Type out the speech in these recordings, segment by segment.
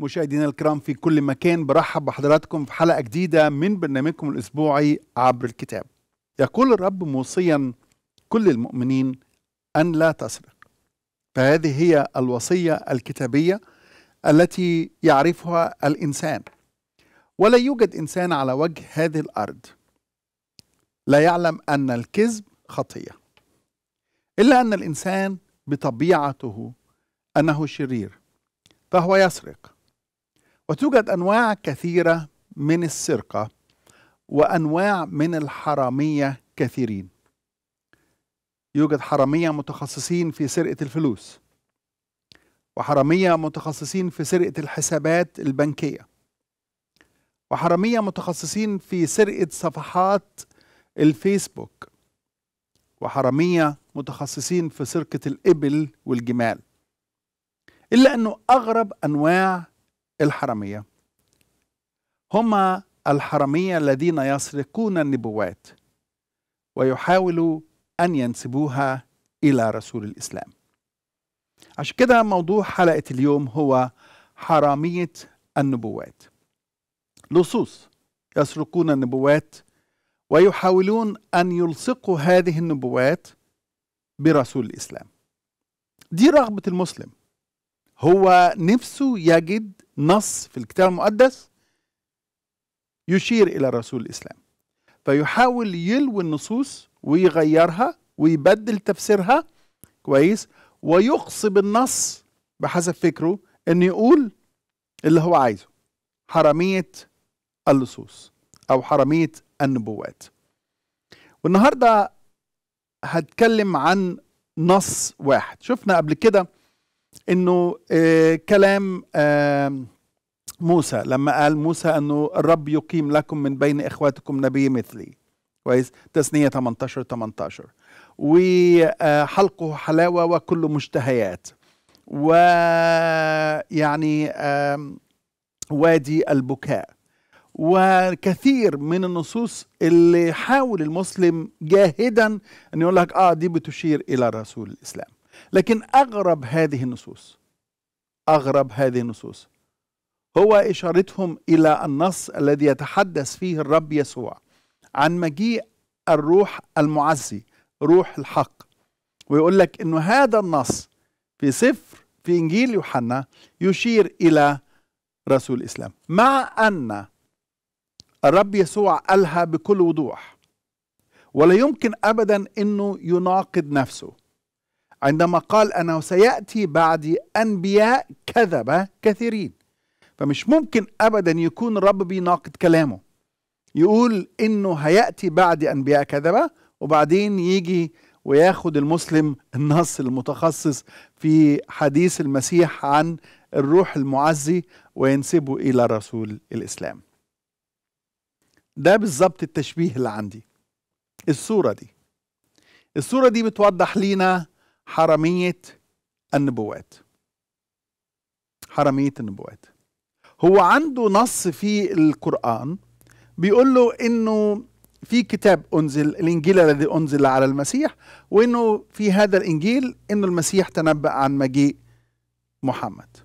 مشاهدينا الكرام في كل مكان برحب بحضراتكم في حلقة جديدة من برنامجكم الأسبوعي عبر الكتاب يقول الرب موصيا كل المؤمنين أن لا تسرق فهذه هي الوصية الكتابية التي يعرفها الإنسان ولا يوجد إنسان على وجه هذه الأرض لا يعلم أن الكذب خطية إلا أن الإنسان بطبيعته أنه شرير فهو يسرق وتوجد انواع كثيره من السرقه وانواع من الحراميه كثيرين يوجد حراميه متخصصين في سرقه الفلوس وحراميه متخصصين في سرقه الحسابات البنكيه وحراميه متخصصين في سرقه صفحات الفيسبوك وحراميه متخصصين في سرقه الابل والجمال الا انه اغرب انواع الحرمية هم الحرمية الذين يسرقون النبوات ويحاولوا أن ينسبوها إلى رسول الإسلام عشان كده موضوع حلقة اليوم هو حرامية النبوات لصوص يسرقون النبوات ويحاولون أن يلصقوا هذه النبوات برسول الإسلام دي رغبة المسلم هو نفسه يجد نص في الكتاب المقدس يشير إلى رسول الإسلام فيحاول يلوي النصوص ويغيرها ويبدل تفسيرها كويس ويقصب النص بحسب فكره أن يقول اللي هو عايزه حراميه اللصوص أو حراميه النبوات والنهاردة هتكلم عن نص واحد شفنا قبل كده انه آه، كلام آه، موسى لما قال موسى انه الرب يقيم لكم من بين اخواتكم نبي مثلي كويس تثنية 18 18 وحلقه حلاوة وكل مشتهيات ويعني وادي البكاء وكثير من النصوص اللي حاول المسلم جاهدا ان يقول لك اه دي بتشير الى رسول الاسلام لكن أغرب هذه النصوص أغرب هذه النصوص هو إشارتهم إلى النص الذي يتحدث فيه الرب يسوع عن مجيء الروح المعزي روح الحق ويقول لك أنه هذا النص في سفر في إنجيل يوحنا يشير إلى رسول الإسلام مع أن الرب يسوع قالها بكل وضوح ولا يمكن أبدا أنه يناقض نفسه عندما قال أنه سيأتي بعد أنبياء كذبة كثيرين فمش ممكن أبدا يكون رب بيناقض كلامه يقول إنه هيأتي بعد أنبياء كذبة وبعدين يجي وياخد المسلم النص المتخصص في حديث المسيح عن الروح المعزي وينسبه إلى رسول الإسلام ده بالظبط التشبيه اللي عندي الصورة دي الصورة دي بتوضح لينا حرمية النبوات حرمية النبوات هو عنده نص في القرآن بيقول له انه في كتاب انزل الانجيل الذي انزل على المسيح وانه في هذا الانجيل انه المسيح تنبأ عن مجيء محمد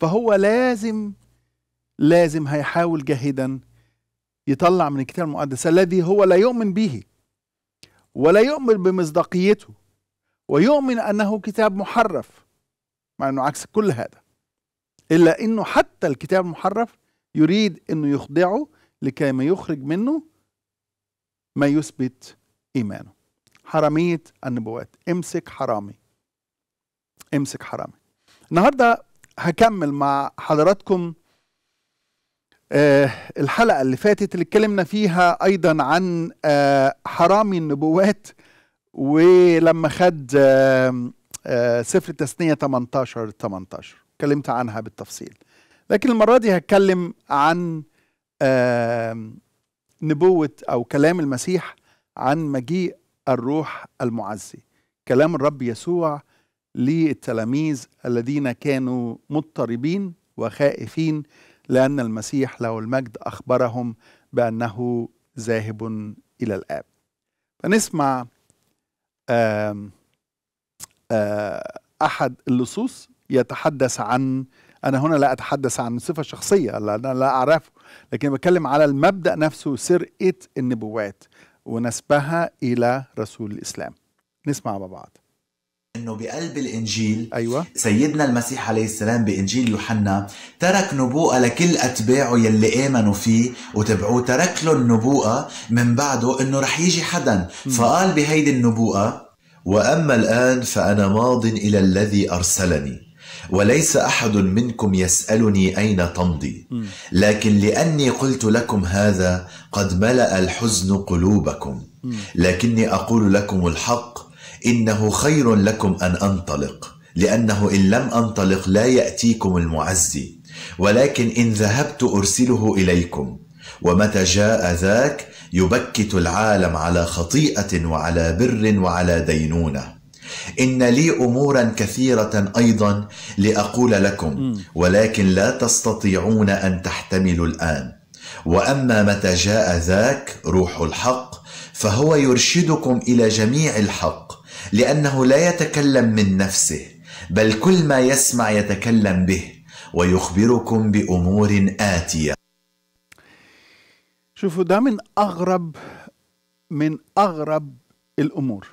فهو لازم لازم هيحاول جاهدا يطلع من الكتاب المقدس الذي هو لا يؤمن به ولا يؤمن بمصداقيته ويؤمن أنه كتاب محرف مع أنه عكس كل هذا إلا أنه حتى الكتاب المحرف يريد أنه يخضعه لكي ما يخرج منه ما يثبت إيمانه حرامية النبوات امسك حرامي امسك حرامي النهاردة هكمل مع حضراتكم آه الحلقة اللي فاتت اللي اتكلمنا فيها أيضا عن آه حرامي النبوات ولما خد آه، سفر التثنية 18 18 اتكلمت عنها بالتفصيل لكن المرة دي هتكلم عن نبوة أو كلام المسيح عن مجيء الروح المعزي كلام الرب يسوع للتلاميذ الذين كانوا مضطربين وخائفين لأن المسيح له المجد أخبرهم بأنه ذاهب إلى الآب فنسمع آه، احد اللصوص يتحدث عن انا هنا لا اتحدث عن صفه شخصيه لا انا لا اعرفه لكن بتكلم على المبدا نفسه سرقه النبوات ونسبها الى رسول الاسلام نسمع مع بعض انه بقلب الانجيل ايوه سيدنا المسيح عليه السلام بانجيل يوحنا ترك نبوءه لكل اتباعه يلي امنوا فيه وتبعوه ترك له النبوءه من بعده انه رح يجي حدا م. فقال بهيدي النبوءه واما الان فانا ماض الى الذي ارسلني وليس احد منكم يسالني اين تمضي لكن لاني قلت لكم هذا قد ملا الحزن قلوبكم لكني اقول لكم الحق إنه خير لكم أن أنطلق لأنه إن لم أنطلق لا يأتيكم المعزي ولكن إن ذهبت أرسله إليكم ومتى جاء ذاك يبكت العالم على خطيئة وعلى بر وعلى دينونة إن لي أمورا كثيرة أيضا لأقول لكم ولكن لا تستطيعون أن تحتملوا الآن وأما متى جاء ذاك روح الحق فهو يرشدكم إلى جميع الحق لأنه لا يتكلم من نفسه بل كل ما يسمع يتكلم به ويخبركم بأمور آتية شوفوا ده من أغرب من أغرب الأمور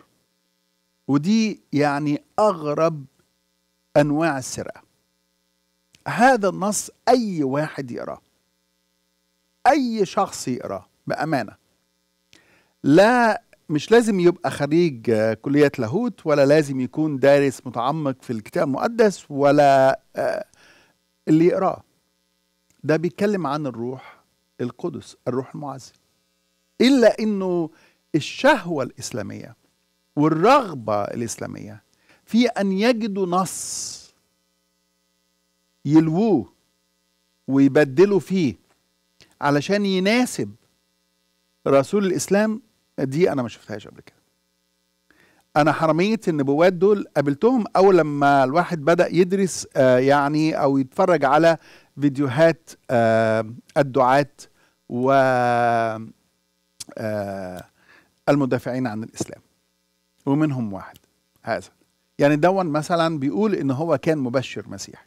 ودي يعني أغرب أنواع السرقة هذا النص أي واحد يقراه أي شخص يقراه بأمانة لا مش لازم يبقى خريج آه، كلية لاهوت ولا لازم يكون دارس متعمق في الكتاب المقدس ولا آه، اللي يقراه ده بيتكلم عن الروح القدس الروح المعزي إلا أنه الشهوة الإسلامية والرغبة الإسلامية في أن يجدوا نص يلووه ويبدلوا فيه علشان يناسب رسول الإسلام دي انا ما شفتهاش قبل كده انا حرميه النبوات دول قابلتهم اول لما الواحد بدا يدرس آه، يعني او يتفرج على فيديوهات آه، الدعاه و آه، المدافعين عن الاسلام ومنهم واحد هذا يعني دون مثلا بيقول ان هو كان مبشر مسيحي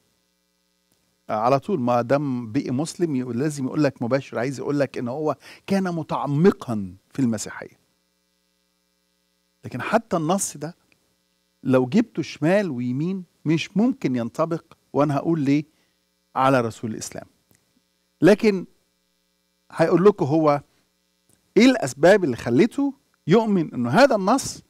على طول ما دام بقي مسلم لازم يقول لك مباشر عايز يقول لك ان هو كان متعمقا في المسيحيه لكن حتى النص ده لو جبته شمال ويمين مش ممكن ينطبق وانا هقول ليه على رسول الاسلام لكن هيقول لكم هو ايه الاسباب اللي خلته يؤمن انه هذا النص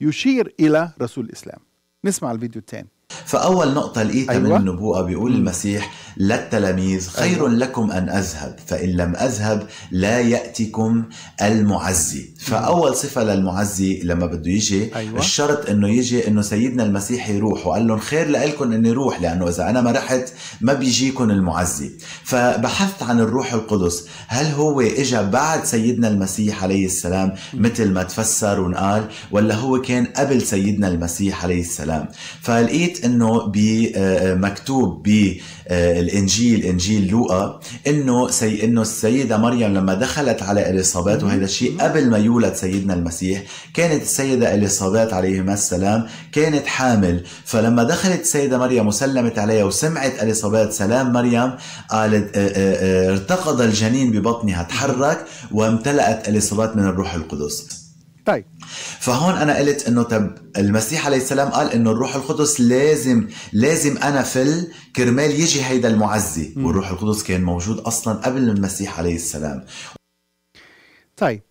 يشير الى رسول الاسلام نسمع الفيديو الثاني فأول نقطة لقيتها أيوة. من النبوءة بيقول المسيح للتلاميذ خير أيوة. لكم أن أذهب فإن لم أذهب لا يأتيكم المعزي فأول صفة للمعزي لما بده يجي أيوة. الشرط أنه يجي أنه سيدنا المسيح يروح وقال لهم خير لكم أني روح لأنه إذا أنا ما رحت ما بيجيكم المعزي فبحثت عن الروح القدس هل هو إجا بعد سيدنا المسيح عليه السلام مثل ما تفسر ونقال ولا هو كان قبل سيدنا المسيح عليه السلام فلقيت انه آه، مكتوب بالانجيل آه، انجيل لوقا انه سي انه السيده مريم لما دخلت على اليصابات وهذا الشيء قبل ما يولد سيدنا المسيح كانت السيده اليصابات عليهما السلام كانت حامل فلما دخلت السيده مريم وسلمت عليها وسمعت اليصابات سلام مريم قالت آه، ارتقض الجنين ببطنها تحرك وامتلأت اليصابات من الروح القدس طيب فهون انا قلت انه طب المسيح عليه السلام قال انه الروح القدس لازم لازم انا فل كرمال يجي هيدا المعزي م. والروح القدس كان موجود اصلا قبل المسيح عليه السلام طيب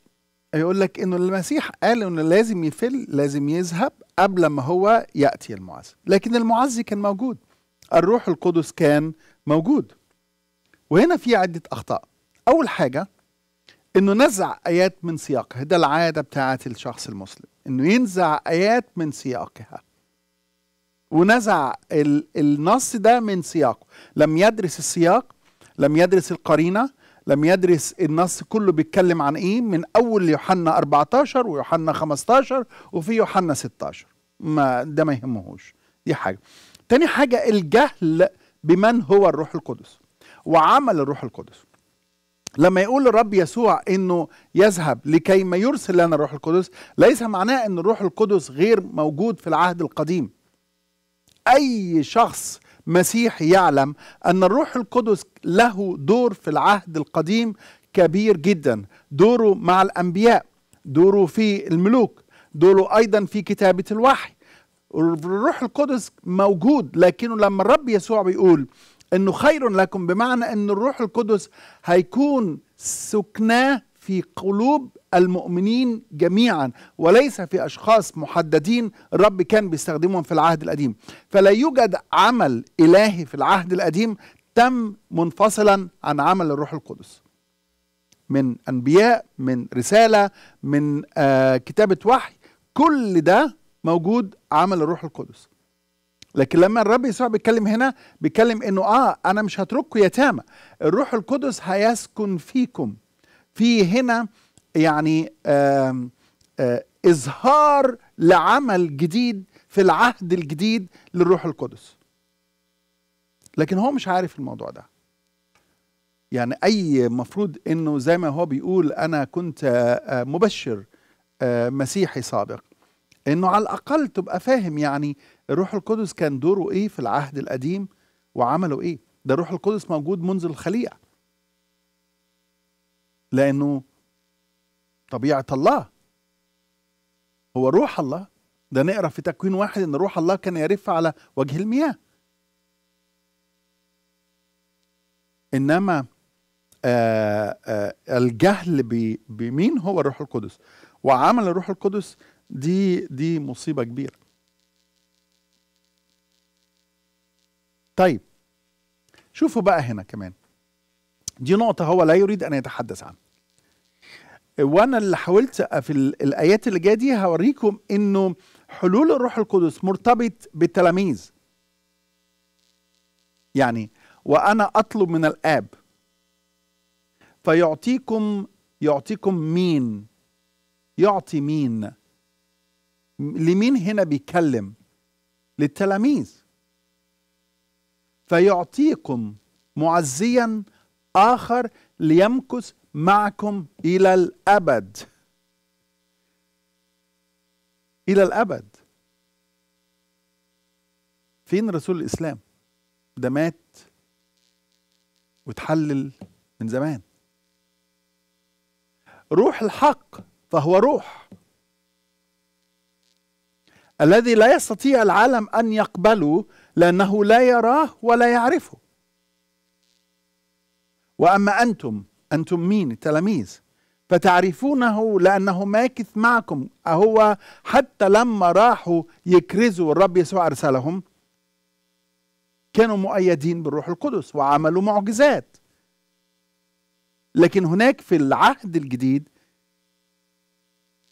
يقول لك انه المسيح قال انه لازم يفل لازم يذهب قبل ما هو ياتي المعزي لكن المعزي كان موجود الروح القدس كان موجود وهنا في عده اخطاء اول حاجه انه نزع ايات من سياقها ده العاده بتاعت الشخص المسلم انه ينزع ايات من سياقها ونزع ال النص ده من سياقه لم يدرس السياق لم يدرس القرينه لم يدرس النص كله بيتكلم عن ايه من اول يوحنا 14 ويوحنا 15 وفي يوحنا 16 ما ده ما يهمهوش دي حاجه تاني حاجه الجهل بمن هو الروح القدس وعمل الروح القدس لما يقول الرب يسوع انه يذهب لكي ما يرسل لنا الروح القدس ليس معناه ان الروح القدس غير موجود في العهد القديم اي شخص مسيحي يعلم ان الروح القدس له دور في العهد القديم كبير جدا دوره مع الانبياء دوره في الملوك دوره ايضا في كتابه الوحي الروح القدس موجود لكنه لما الرب يسوع بيقول انه خير لكم بمعنى ان الروح القدس هيكون سكناه في قلوب المؤمنين جميعا وليس في اشخاص محددين الرب كان بيستخدمهم في العهد القديم فلا يوجد عمل الهي في العهد القديم تم منفصلا عن عمل الروح القدس من انبياء من رساله من آه كتابه وحي كل ده موجود عمل الروح القدس لكن لما الرب يسوع بيتكلم هنا بيتكلم انه اه انا مش هترككم يتامى الروح القدس هيسكن فيكم في هنا يعني آآ آه، اظهار لعمل جديد في العهد الجديد للروح القدس لكن هو مش عارف الموضوع ده يعني اي مفروض انه زي ما هو بيقول انا كنت آه، آه، مبشر مسيحي سابق انه على الاقل تبقى فاهم يعني الروح القدس كان دوره ايه في العهد القديم وعمله ايه ده الروح القدس موجود منذ الخليقه لانه طبيعه الله هو روح الله ده نقرا في تكوين واحد ان روح الله كان يرف على وجه المياه انما آآ آه، آآ آه، الجهل بمين هو الروح القدس وعمل الروح القدس دي دي مصيبه كبيره طيب شوفوا بقى هنا كمان دي نقطة هو لا يريد أن يتحدث عنها وأنا اللي حاولت في الآيات اللي جاية دي هوريكم إنه حلول الروح القدس مرتبط بالتلاميذ يعني وأنا أطلب من الآب فيعطيكم يعطيكم مين يعطي مين لمين هنا بيتكلم للتلاميذ فيعطيكم معزيا آخر ليمكث معكم إلى الأبد إلى الأبد فين رسول الإسلام ده مات وتحلل من زمان روح الحق فهو روح الذي لا يستطيع العالم ان يقبله لانه لا يراه ولا يعرفه واما انتم انتم مين التلاميذ فتعرفونه لانه ماكث معكم اهو حتى لما راحوا يكرزوا الرب يسوع ارسلهم كانوا مؤيدين بالروح القدس وعملوا معجزات لكن هناك في العهد الجديد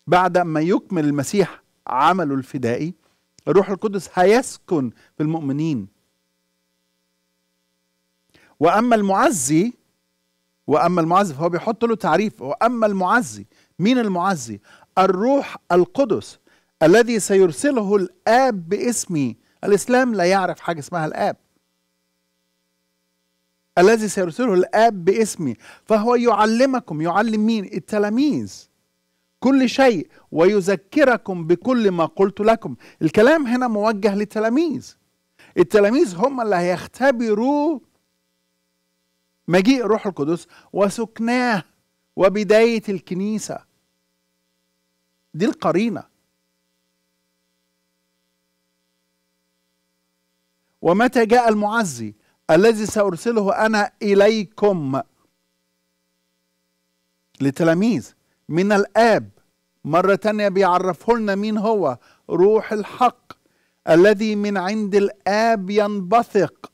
بعد ما يكمل المسيح عمله الفدائي الروح القدس هيسكن في المؤمنين واما المعزي واما المعزي فهو بيحط له تعريف واما المعزي مين المعزي الروح القدس الذي سيرسله الاب باسمي الاسلام لا يعرف حاجه اسمها الاب الذي سيرسله الاب باسمي فهو يعلمكم يعلم مين التلاميذ كل شيء ويذكركم بكل ما قلت لكم الكلام هنا موجه للتلاميذ التلاميذ هم اللي هيختبروا مجيء روح القدس وسكناه وبداية الكنيسة دي القرينة ومتى جاء المعزي الذي سأرسله أنا إليكم للتلاميذ من الآب مرة تانية بيعرفه لنا مين هو روح الحق الذي من عند الآب ينبثق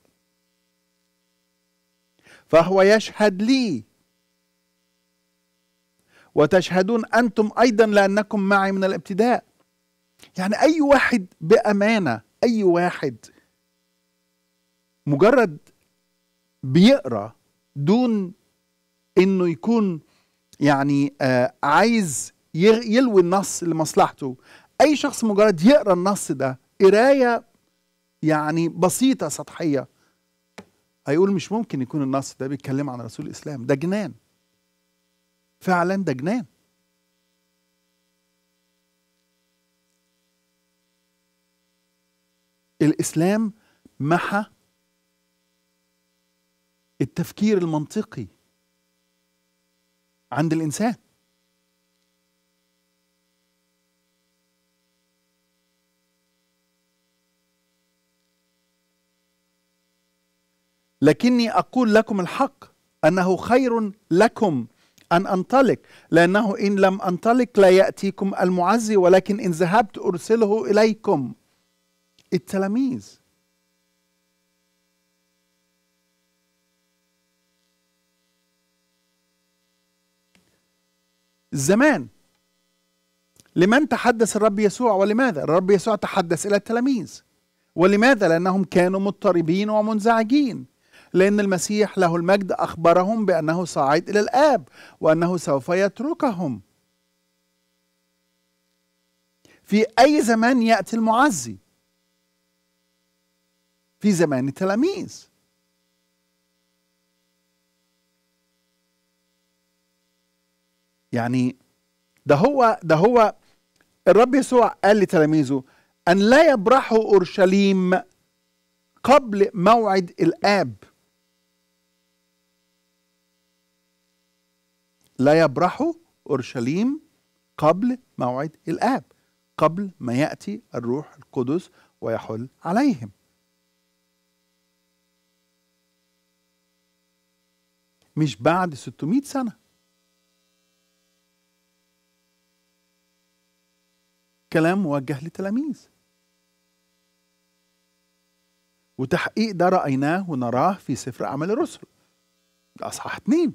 فهو يشهد لي وتشهدون أنتم أيضا لأنكم معي من الابتداء يعني أي واحد بأمانة أي واحد مجرد بيقرأ دون انه يكون يعني آه، عايز يلوي النص لمصلحته اي شخص مجرد يقرا النص ده قرايه يعني بسيطه سطحيه هيقول مش ممكن يكون النص ده بيتكلم عن رسول الاسلام ده جنان فعلا ده جنان الاسلام محى التفكير المنطقي عند الانسان لكني اقول لكم الحق انه خير لكم ان انطلق لانه ان لم انطلق لا ياتيكم المعزي ولكن ان ذهبت ارسله اليكم التلاميذ الزمان لمن تحدث الرب يسوع ولماذا الرب يسوع تحدث إلى التلاميذ ولماذا لأنهم كانوا مضطربين ومنزعجين لأن المسيح له المجد أخبرهم بأنه صاعد إلى الآب وأنه سوف يتركهم في أي زمان يأتي المعزي في زمان التلاميذ يعني ده هو ده هو الرب يسوع قال لتلاميذه أن لا يبرحوا أورشليم قبل موعد الآب لا يبرحوا أورشليم قبل موعد الآب قبل ما يأتي الروح القدس ويحل عليهم مش بعد 600 سنه كلام موجه لتلاميذ وتحقيق ده رأيناه ونراه في سفر أعمال الرسل ده أصحاح اتنين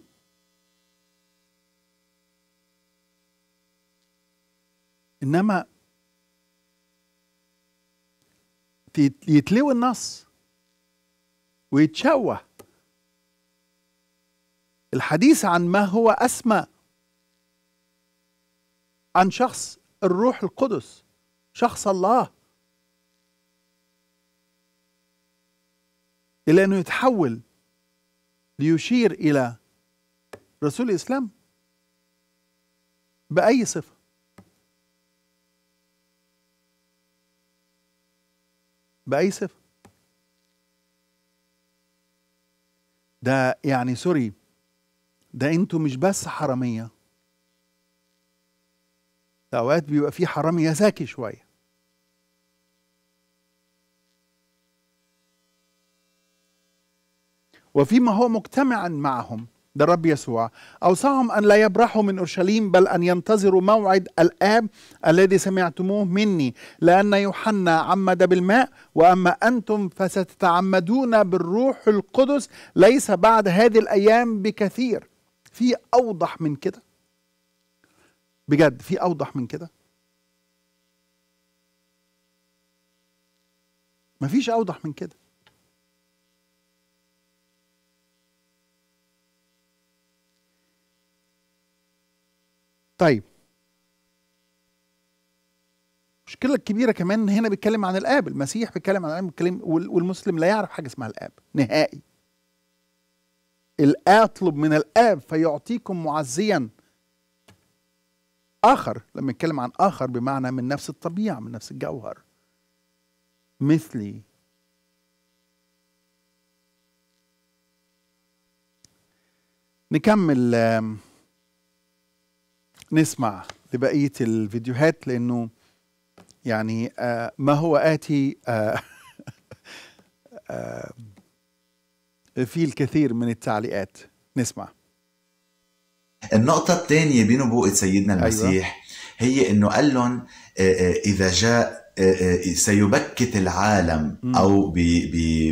إنما يتلوي النص ويتشوه الحديث عن ما هو أسمى عن شخص الروح القدس شخص الله إلى أنه يتحول ليشير إلى رسول الإسلام بأي صفة بأي صفة ده يعني سوري ده انتوا مش بس حراميه اوقات بيبقى في حرامي ذكي شويه وفيما هو مجتمعا معهم ده الرب يسوع أوصاهم أن لا يبرحوا من أورشليم بل أن ينتظروا موعد الآب الذي سمعتموه مني لأن يوحنا عمد بالماء وأما أنتم فستتعمدون بالروح القدس ليس بعد هذه الأيام بكثير في أوضح من كده بجد في اوضح من كده مفيش اوضح من كده طيب المشكله الكبيره كمان هنا بيتكلم عن الاب المسيح بيتكلم عن الاب بيتكلم والمسلم لا يعرف حاجه اسمها الاب نهائي الاطلب من الاب فيعطيكم معزيا آخر لما نتكلم عن آخر بمعنى من نفس الطبيعة من نفس الجوهر مثلي نكمل نسمع لبقية الفيديوهات لأنه يعني آه، ما هو آتي آه، آه، في الكثير من التعليقات نسمع النقطة الثانية بنبوءة سيدنا أيوة. المسيح أيوة. هي أنه قال لهم آه، آه، إذا جاء آه، سيبكت العالم أو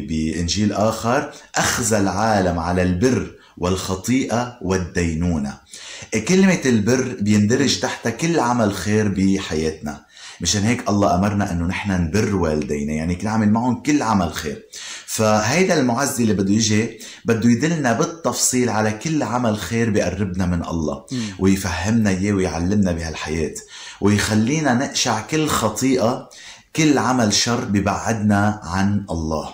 بإنجيل آخر أخذ العالم على البر والخطيئة والدينونة كلمة البر بيندرج تحتها كل عمل خير بحياتنا مشان هيك الله امرنا انه نحن نبر والدينا يعني نعمل معهم كل عمل خير فهيدا المعزي اللي بده يجي بده يدلنا بالتفصيل على كل عمل خير بقربنا من الله م. ويفهمنا اياه ويعلمنا بهالحياه ويخلينا نقشع كل خطيئه كل عمل شر ببعدنا عن الله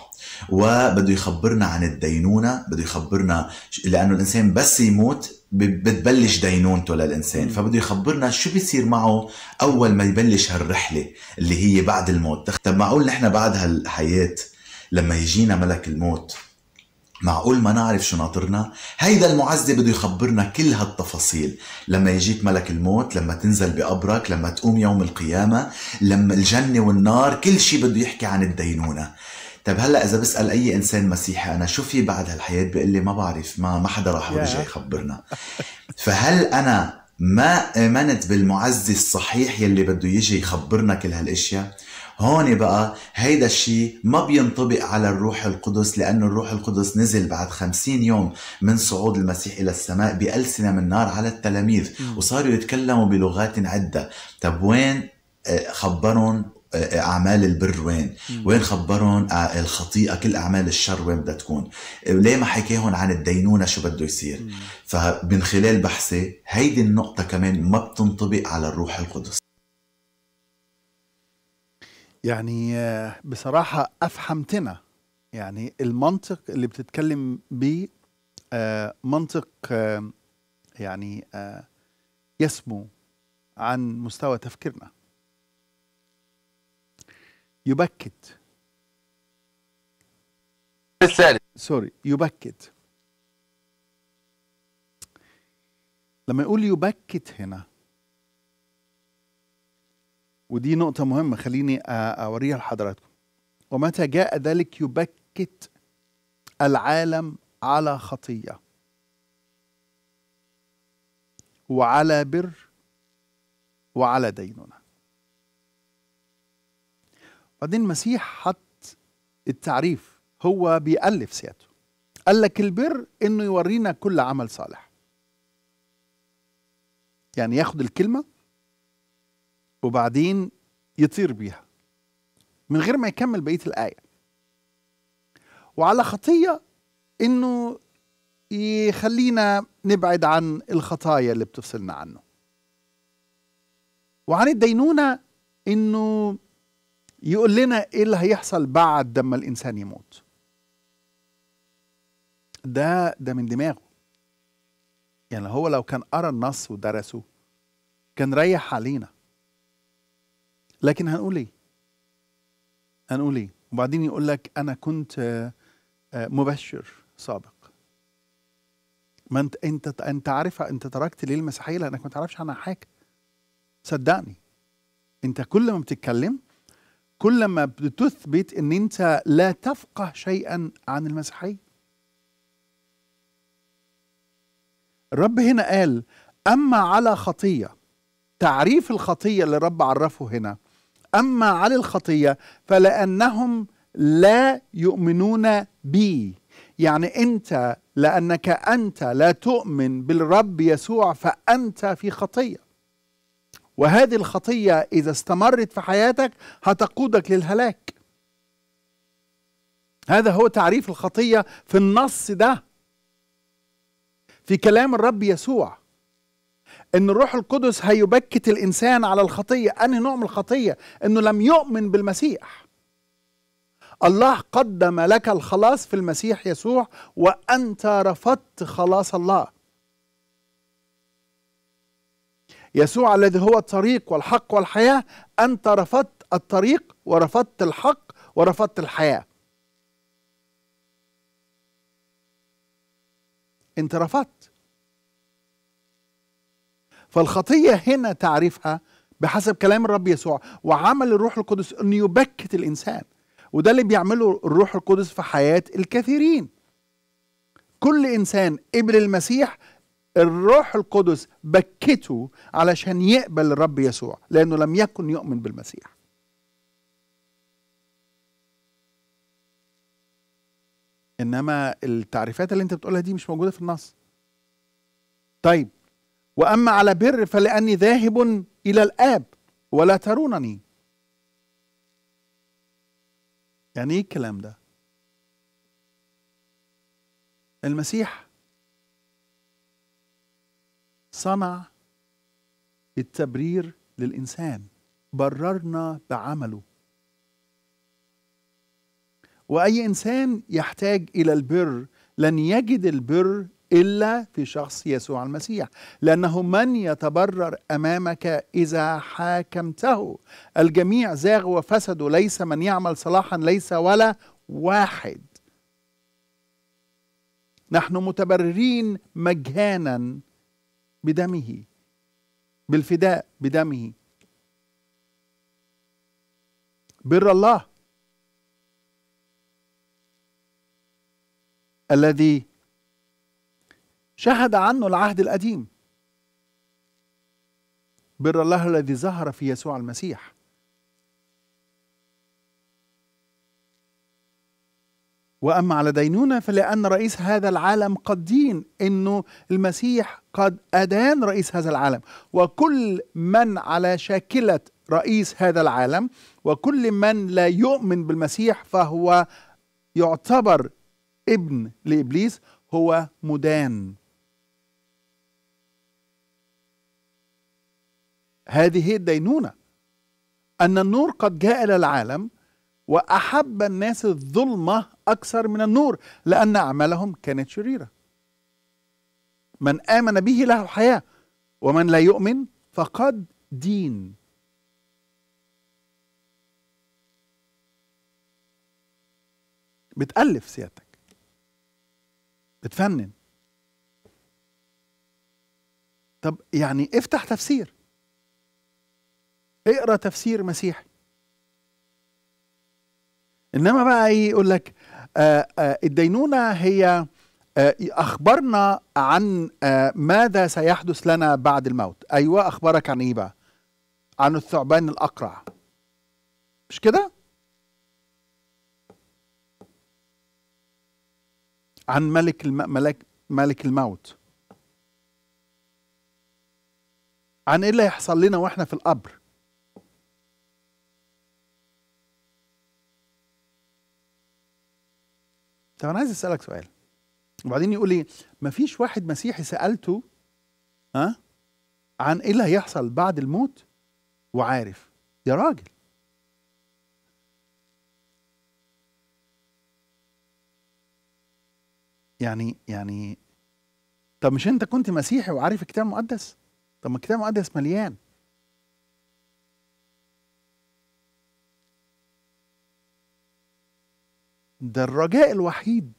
وبده يخبرنا عن الدينونة بده يخبرنا لأنه الإنسان بس يموت بتبلش دينونته للانسان فبده يخبرنا شو بيصير معه اول ما يبلش هالرحله اللي هي بعد الموت طب معقول نحن بعد هالحياه لما يجينا ملك الموت معقول ما نعرف شو ناطرنا هيدا المعزي بده يخبرنا كل هالتفاصيل لما يجيك ملك الموت لما تنزل بقبرك لما تقوم يوم القيامة لما الجنة والنار كل شيء بده يحكي عن الدينونة طيب هلا اذا بسال اي انسان مسيحي انا شو في بعد هالحياه بيقول لي ما بعرف ما ما حدا راح يرجع يخبرنا فهل انا ما امنت بالمعزي الصحيح يلي بده يجي يخبرنا كل هالاشياء هون بقى هيدا الشيء ما بينطبق على الروح القدس لأنه الروح القدس نزل بعد خمسين يوم من صعود المسيح إلى السماء بألسنة من نار على التلاميذ وصاروا يتكلموا بلغات عدة طب وين آه، خبرهم اعمال البر وين وين خبرهم آه، الخطيئه كل اعمال الشر وين بدها تكون ليه ما حكيهم عن الدينونه شو بده يصير فمن خلال بحثي هيدي النقطه كمان ما بتنطبق على الروح القدس يعني آه، بصراحه افهمتنا يعني المنطق اللي بتتكلم به آه، منطق يعني يسمو عن مستوى تفكيرنا يبكت الثالث سوري يبكت لما يقول يبكت هنا ودي نقطة مهمة خليني أوريها لحضراتكم ومتى جاء ذلك يبكت العالم على خطية وعلى بر وعلى ديننا بعدين المسيح حط التعريف هو بيألف سيادته قال لك البر انه يورينا كل عمل صالح يعني ياخد الكلمة وبعدين يطير بيها من غير ما يكمل بقية الآية وعلى خطية انه يخلينا نبعد عن الخطايا اللي بتفصلنا عنه وعن الدينونة انه يقول لنا ايه اللي هيحصل بعد لما الانسان يموت ده ده من دماغه يعني هو لو كان قرا النص ودرسه كان ريح علينا لكن هنقول ايه هنقول ايه وبعدين يقول لك انا كنت آه، آه، مبشر سابق ما انت انت انت عارف انت تركت ليه المسيحيه لانك ما تعرفش عنها حاجه صدقني انت كل ما بتتكلم كل ما بتثبت ان انت لا تفقه شيئا عن المسيحيه الرب هنا قال اما على خطيه تعريف الخطيه اللي الرب عرفه هنا اما على الخطيه فلانهم لا يؤمنون بي يعني انت لانك انت لا تؤمن بالرب يسوع فانت في خطيه وهذه الخطية إذا استمرت في حياتك هتقودك للهلاك هذا هو تعريف الخطية في النص ده في كلام الرب يسوع ان الروح القدس هيبكت الانسان على الخطيه انهي نوع من الخطيه انه لم يؤمن بالمسيح الله قدم لك الخلاص في المسيح يسوع وانت رفضت خلاص الله يسوع الذي هو الطريق والحق والحياة أنت رفضت الطريق ورفضت الحق ورفضت الحياة أنت رفضت فالخطية هنا تعريفها بحسب كلام الرب يسوع وعمل الروح القدس أنه يبكت الإنسان وده اللي بيعمله الروح القدس في حياة الكثيرين كل إنسان قبل المسيح الروح القدس بكته علشان يقبل الرب يسوع لأنه لم يكن يؤمن بالمسيح إنما التعريفات اللي أنت بتقولها دي مش موجودة في النص طيب وأما على بر فلأني ذاهب إلى الآب ولا ترونني يعني ايه الكلام ده المسيح صنع التبرير للإنسان بررنا بعمله وأي إنسان يحتاج إلى البر لن يجد البر إلا في شخص يسوع المسيح لأنه من يتبرر أمامك إذا حاكمته الجميع زاغ وفسدوا ليس من يعمل صلاحا ليس ولا واحد نحن متبررين مجانا بدمه بالفداء بدمه بر الله الذي شهد عنه العهد القديم بر الله الذي ظهر في يسوع المسيح واما على دينونة فلان رئيس هذا العالم قد دين انه المسيح قد ادان رئيس هذا العالم وكل من على شاكله رئيس هذا العالم وكل من لا يؤمن بالمسيح فهو يعتبر ابن لابليس هو مدان هذه الدينونه ان النور قد جاء الى العالم وأحب الناس الظلمة أكثر من النور لأن أعمالهم كانت شريرة من آمن به له حياة ومن لا يؤمن فقد دين بتألف سيادتك بتفنن طب يعني افتح تفسير اقرا تفسير مسيحي انما بقى ايه يقول لك آه، آه، الدينونه هي آه، اخبرنا عن ماذا سيحدث لنا بعد الموت ايوه اخبرك عن ايه بقى عن الثعبان الاقرع مش كده عن ملك الم... ملك ملك الموت عن ايه اللي هيحصل لنا واحنا في القبر طب انا عايز اسالك سؤال وبعدين يقول لي ما فيش واحد مسيحي سالته ها آه، عن ايه اللي هيحصل بعد الموت وعارف يا راجل يعني يعني طب مش انت كنت مسيحي وعارف الكتاب المقدس طب ما الكتاب المقدس مليان ده الرجاء الوحيد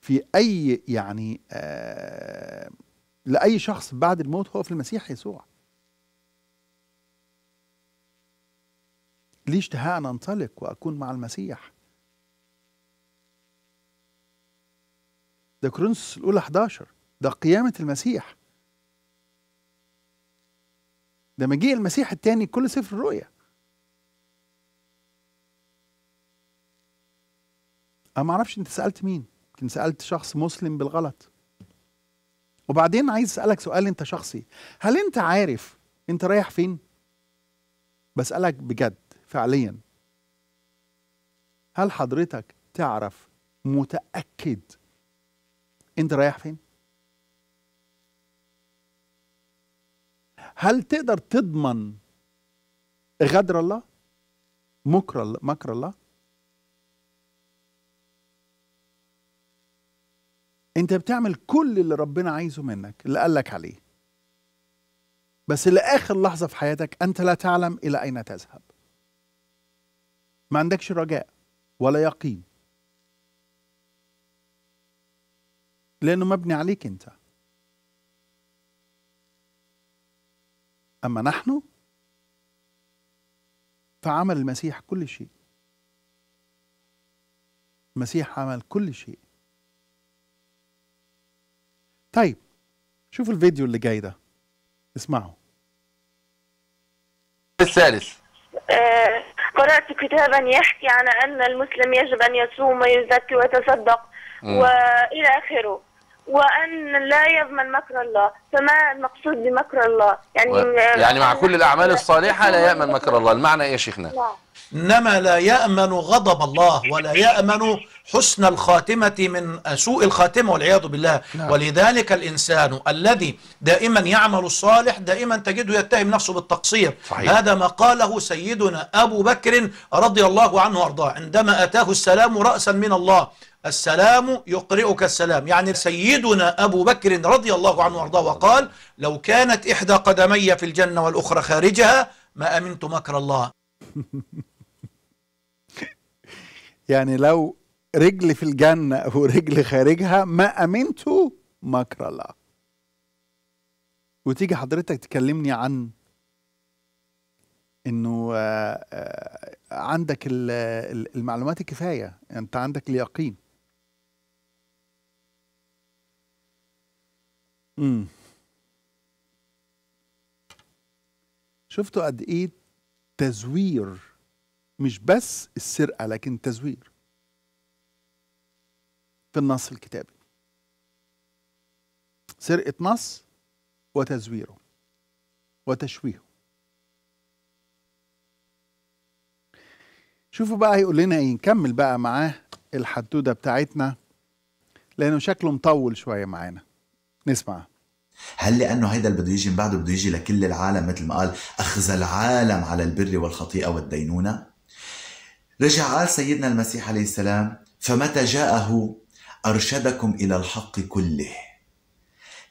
في اي يعني آه لاي شخص بعد الموت هو في المسيح يسوع لي اشتهاء ان انطلق واكون مع المسيح ده كورنثوس الاولى 11 ده قيامه المسيح ده مجيء المسيح الثاني كل سفر الرؤيا انا ما اعرفش انت سالت مين يمكن سالت شخص مسلم بالغلط وبعدين عايز اسالك سؤال انت شخصي هل انت عارف انت رايح فين بسالك بجد فعليا هل حضرتك تعرف متاكد انت رايح فين هل تقدر تضمن غدر الله مكر الله مكر الله انت بتعمل كل اللي ربنا عايزه منك اللي قالك عليه بس لآخر لحظة في حياتك أنت لا تعلم إلى أين تذهب ما عندكش رجاء ولا يقين لأنه مبني عليك أنت أما نحن فعمل المسيح كل شيء المسيح عمل كل شيء طيب شوفوا الفيديو اللي جاي ده اسمعوا الثالث آه، قرأت كتابا يحكي عن أن المسلم يجب أن يصوم ويزكي ويتصدق وإلى آخره وأن لا يضمن مكر الله فما المقصود بمكر الله يعني و... يعني مع آه، كل الأعمال الصالحة لا يأمن مكر الله المعنى إيه يا شيخنا؟ نعم إنما لا يأمن غضب الله ولا يأمن حسن الخاتمة من سوء الخاتمة والعياذ بالله نعم. ولذلك الإنسان الذي دائما يعمل الصالح دائما تجده يتهم نفسه بالتقصير صحيح. هذا ما قاله سيدنا أبو بكر رضي الله عنه وأرضاه عندما أتاه السلام رأسا من الله السلام يقرئك السلام يعني سيدنا أبو بكر رضي الله عنه وأرضاه وقال لو كانت إحدى قدمي في الجنة والأخرى خارجها ما أمنت مكر الله يعني لو رجل في الجنة ورجل خارجها ما أمنت مكر الله وتيجي حضرتك تكلمني عن انه آه، آه، عندك المعلومات الكفايه انت عندك اليقين امم شفتوا قد ايه تزوير مش بس السرقة لكن تزوير في النص الكتابي سرقة نص وتزويره وتشويهه شوفوا بقى هيقول لنا ايه نكمل بقى معاه الحدودة بتاعتنا لأنه شكله مطول شوية معانا نسمع هل لانه هيدا اللي بده يجي من بعده بده يجي لكل العالم مثل ما قال اخذ العالم على البر والخطيئه والدينونه رجع قال سيدنا المسيح عليه السلام فمتى جاءه أرشدكم إلى الحق كله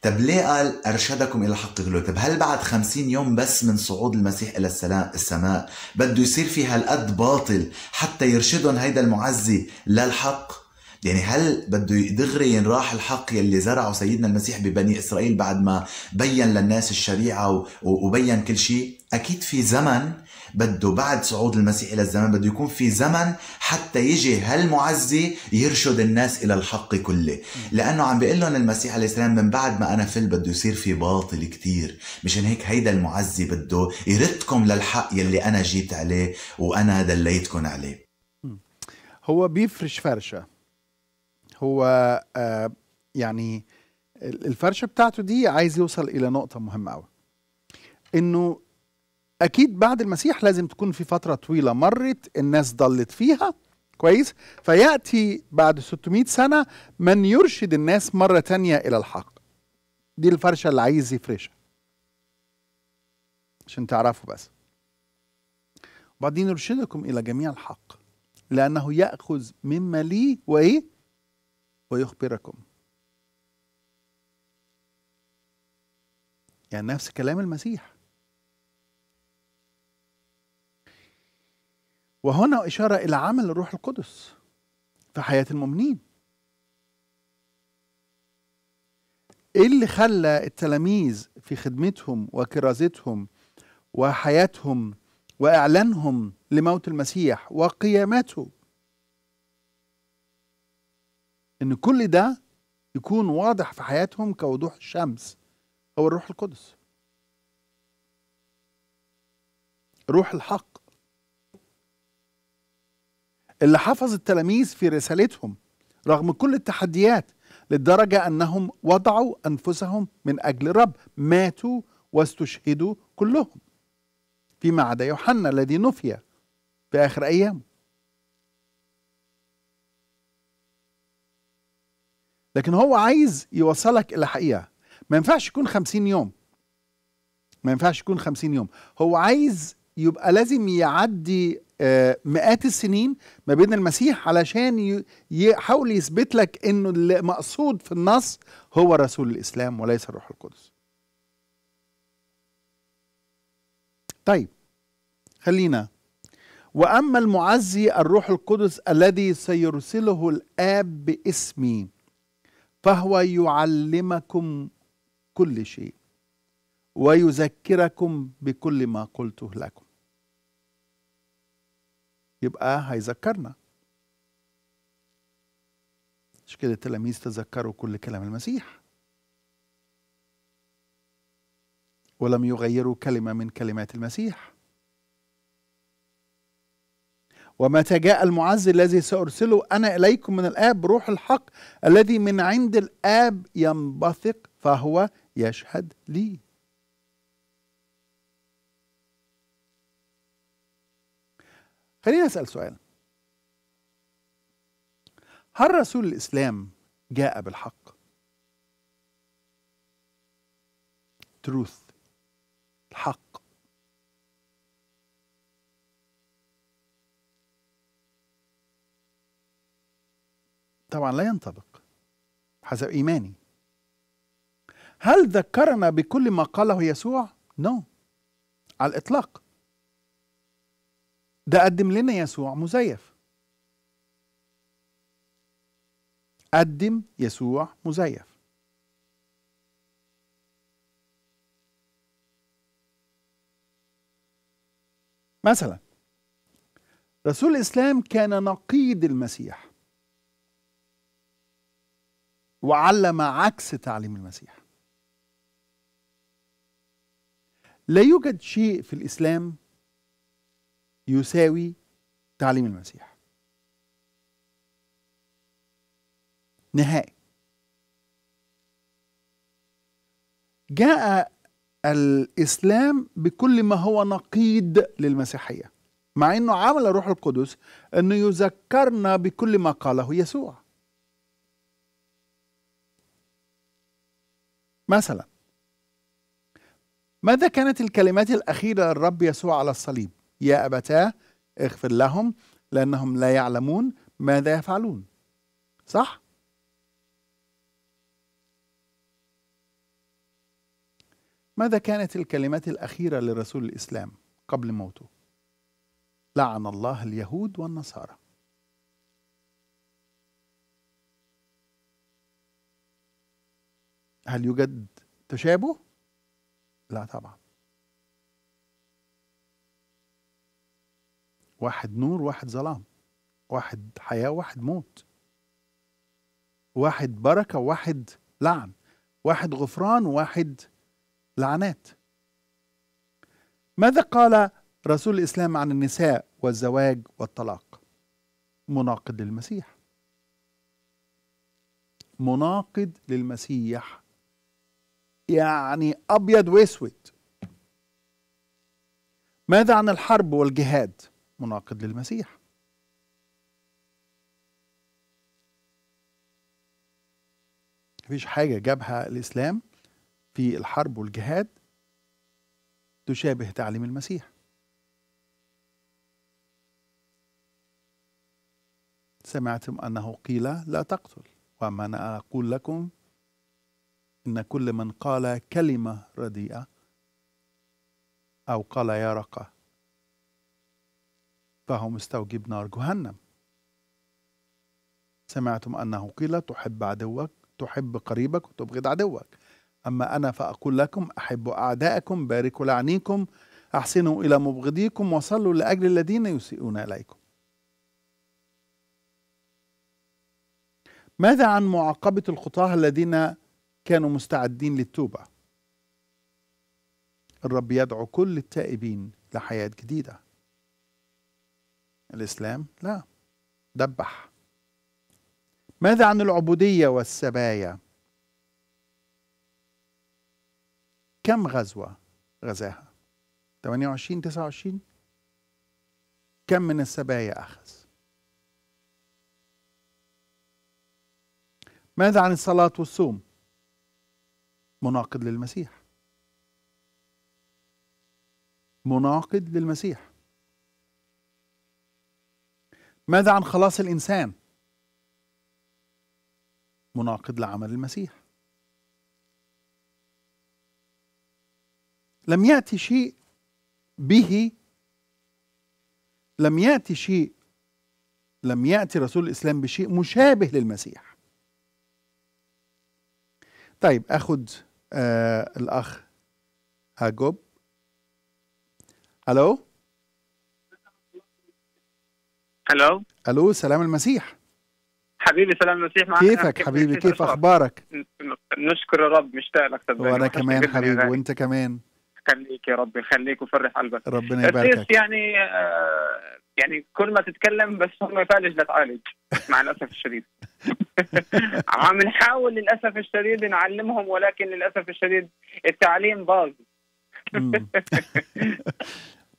طب ليه قال أرشدكم إلى الحق كله طب هل بعد خمسين يوم بس من صعود المسيح إلى السلام السماء بده يصير في هالقد باطل حتى يرشدهم هيدا المعزي للحق يعني هل بده دغري ينراح الحق يلي زرعه سيدنا المسيح ببني اسرائيل بعد ما بين للناس الشريعه وبين كل شيء اكيد في زمن بده بعد صعود المسيح إلى الزمان بده يكون في زمن حتى يجي هالمعزي يرشد الناس إلى الحق كله لأنه عم بيقول لهم المسيح عليه السلام من بعد ما أنا فل بده يصير في باطل كتير مشان هيك هيدا المعزي بده يردكم للحق يلي أنا جيت عليه وأنا دليتكم عليه هو بيفرش فرشة هو آه، يعني الفرشة بتاعته دي عايز يوصل إلى نقطة مهمة قوي إنه اكيد بعد المسيح لازم تكون في فتره طويله مرت الناس ضلت فيها كويس فياتي بعد 600 سنه من يرشد الناس مره تانية الى الحق دي الفرشه اللي عايز يفرشها عشان تعرفوا بس وبعدين يرشدكم الى جميع الحق لانه ياخذ مما لي وايه ويخبركم يعني نفس كلام المسيح وهنا إشارة إلى عمل الروح القدس في حياة المؤمنين إيه اللي خلى التلاميذ في خدمتهم وكرازتهم وحياتهم وإعلانهم لموت المسيح وقيامته إن كل ده يكون واضح في حياتهم كوضوح الشمس هو الروح القدس روح الحق اللي حفظ التلاميذ في رسالتهم رغم كل التحديات للدرجة أنهم وضعوا أنفسهم من أجل الرب ماتوا واستشهدوا كلهم فيما عدا يوحنا الذي نفي في آخر أيامه لكن هو عايز يوصلك إلى حقيقة ما ينفعش يكون خمسين يوم ما ينفعش يكون خمسين يوم هو عايز يبقى لازم يعدي آه، مئات السنين ما بين المسيح علشان يحاول يثبت لك انه المقصود في النص هو رسول الاسلام وليس الروح القدس طيب خلينا واما المعزي الروح القدس الذي سيرسله الاب باسمي فهو يعلمكم كل شيء ويذكركم بكل ما قلته لكم يبقى هيذكرنا مش كده التلاميذ تذكروا كل كلام المسيح ولم يغيروا كلمة من كلمات المسيح ومتى جاء المعز الذي سأرسله أنا إليكم من الآب روح الحق الذي من عند الآب ينبثق فهو يشهد لي خلينا أسأل سؤال هل رسول الإسلام جاء بالحق؟ تروث الحق طبعا لا ينطبق حسب إيماني هل ذكرنا بكل ما قاله يسوع؟ نو no. على الإطلاق ده قدم لنا يسوع مزيف قدم يسوع مزيف مثلا رسول الاسلام كان نقيض المسيح وعلم عكس تعليم المسيح لا يوجد شيء في الاسلام يساوي تعليم المسيح نهائي جاء الإسلام بكل ما هو نقيض للمسيحية مع أنه عمل الروح القدس أنه يذكرنا بكل ما قاله يسوع مثلا ماذا كانت الكلمات الأخيرة للرب يسوع على الصليب يا أبتاه اغفر لهم لأنهم لا يعلمون ماذا يفعلون صح؟ ماذا كانت الكلمات الأخيرة لرسول الإسلام قبل موته؟ لعن الله اليهود والنصارى هل يوجد تشابه؟ لا طبعا واحد نور واحد ظلام واحد حياة واحد موت واحد بركة واحد لعن واحد غفران واحد لعنات ماذا قال رسول الإسلام عن النساء والزواج والطلاق مناقض للمسيح مناقض للمسيح يعني أبيض وأسود ماذا عن الحرب والجهاد مناقض للمسيح مفيش حاجة جابها الإسلام في الحرب والجهاد تشابه تعليم المسيح سمعتم أنه قيل لا تقتل وأما أنا أقول لكم إن كل من قال كلمة رديئة أو قال يا رقة فهو مستوجب نار جهنم سمعتم أنه قيل تحب عدوك تحب قريبك وتبغض عدوك أما أنا فأقول لكم أحبوا أعدائكم باركوا لعنيكم أحسنوا إلى مبغضيكم وصلوا لأجل الذين يسيئون إليكم ماذا عن معاقبة الخطاة الذين كانوا مستعدين للتوبة الرب يدعو كل التائبين لحياة جديدة الإسلام لا دبح ماذا عن العبودية والسبايا كم غزوة غزاها 28 29 كم من السبايا أخذ ماذا عن الصلاة والصوم مناقض للمسيح مناقض للمسيح ماذا عن خلاص الإنسان مناقض لعمل المسيح لم يأتي شيء به لم يأتي شيء لم يأتي رسول الإسلام بشيء مشابه للمسيح طيب أخذ آه الأخ هاجوب ألو الو الو سلام المسيح حبيبي سلام المسيح معك كيفك حبيبي كيف, اخبارك نشكر الرب مشتاق لك صدقني وانا كمان حبيبي وانت كمان خليك يا رب خليك وفرح قلبك ربنا يباركك يعني آه يعني كل ما تتكلم بس هم فالج لتعالج مع الاسف الشديد عم نحاول للاسف الشديد نعلمهم ولكن للاسف الشديد التعليم باظ